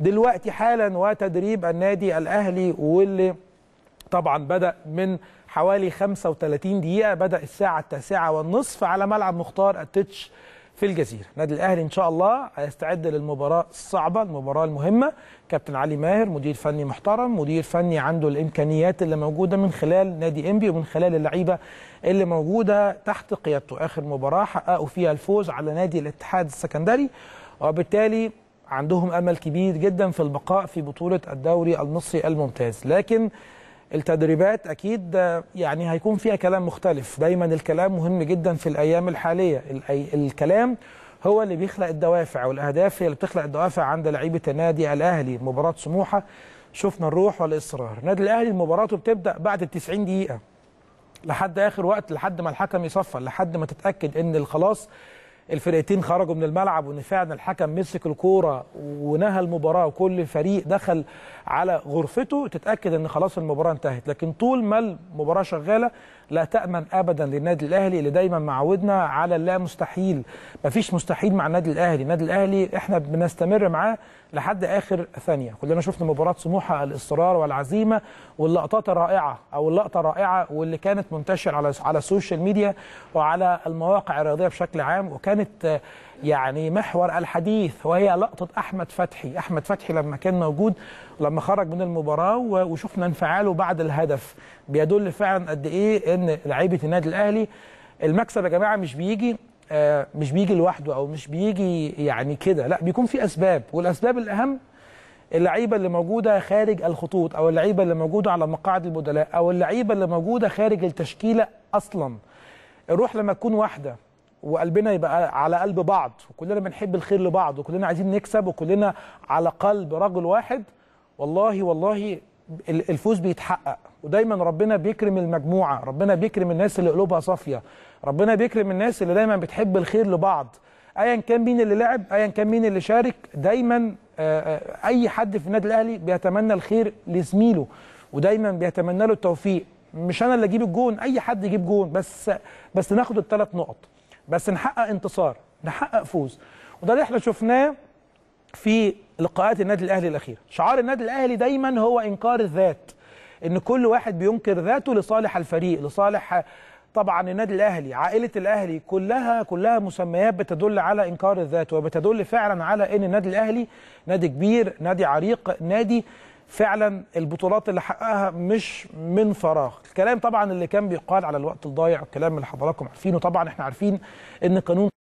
دلوقتي حالا وتدريب النادي الاهلي واللي طبعا بدا من حوالي 35 دقيقه بدا الساعه التاسعة والنصف على ملعب مختار التتش في الجزيره نادي الاهلي ان شاء الله هيستعد للمباراه الصعبه المباراه المهمه كابتن علي ماهر مدير فني محترم مدير فني عنده الامكانيات اللي موجوده من خلال نادي انبي ومن خلال اللعيبه اللي موجوده تحت قيادته اخر مباراه حققوا فيها الفوز على نادي الاتحاد السكندري وبالتالي عندهم امل كبير جدا في البقاء في بطوله الدوري المصري الممتاز لكن التدريبات اكيد يعني هيكون فيها كلام مختلف دايما الكلام مهم جدا في الايام الحاليه الكلام هو اللي بيخلق الدوافع والاهداف هي اللي بتخلق الدوافع عند لعيبه النادي الاهلي مباراه سموحه شفنا الروح والاصرار النادي الاهلي مباراته بتبدا بعد ال 90 دقيقه لحد اخر وقت لحد ما الحكم يصفر لحد ما تتاكد ان خلاص الفرقتين خرجوا من الملعب وان فعلا الحكم مسك الكوره ونهى المباراه وكل فريق دخل على غرفته تتاكد ان خلاص المباراه انتهت لكن طول ما المباراه شغاله لا تامن ابدا للنادي الاهلي اللي دايما معودنا على اللا مستحيل مفيش مستحيل مع النادي الاهلي النادي الاهلي احنا بنستمر معاه لحد اخر ثانيه كلنا شفنا مباراه سموحه الاصرار والعزيمه واللقطات الرائعه او اللقطه الرائعه واللي كانت منتشره على على السوشيال ميديا وعلى المواقع الرياضيه بشكل عام وكانت يعني محور الحديث وهي لقطة أحمد فتحي أحمد فتحي لما كان موجود لما خرج من المباراة وشفنا انفعاله بعد الهدف بيدل فعلا قد إيه إن لعيبة النادي الأهلي المكسب يا جماعة مش بيجي آه، مش بيجي لوحده أو مش بيجي يعني كده لا بيكون في أسباب والأسباب الأهم اللعيبه اللي موجوده خارج الخطوط او اللعيبه اللي موجوده على مقاعد البدلاء او اللعيبه اللي موجوده خارج التشكيله اصلا الروح لما تكون واحده وقلبنا يبقى على قلب بعض وكلنا بنحب الخير لبعض وكلنا عايزين نكسب وكلنا على قلب رجل واحد والله والله الفوز بيتحقق ودايما ربنا بيكرم المجموعه ربنا بيكرم الناس اللي قلوبها صافيه ربنا بيكرم الناس اللي دايما بتحب الخير لبعض ايا كان مين اللي لعب ايا كان مين اللي شارك دايما اي حد في النادي الاهلي بيتمنى الخير لزميله ودايما بيتمنى له التوفيق مش انا اللي اجيب الجون اي حد يجيب جون بس بس ناخد الثلاث نقط بس نحقق انتصار نحقق فوز وده اللي احنا شفناه في لقاءات النادي الاهلي الاخيره شعار النادي الاهلي دايما هو انكار الذات ان كل واحد بينكر ذاته لصالح الفريق لصالح طبعا النادي الاهلي عائله الاهلي كلها كلها مسميات بتدل على انكار الذات وبتدل فعلا على ان النادي الاهلي نادي كبير نادي عريق نادي فعلا البطولات اللي حققها مش من فراغ الكلام طبعا اللي كان بيقال على الوقت الضايع الكلام اللي حضراتكم عارفينه طبعا احنا عارفين ان قانون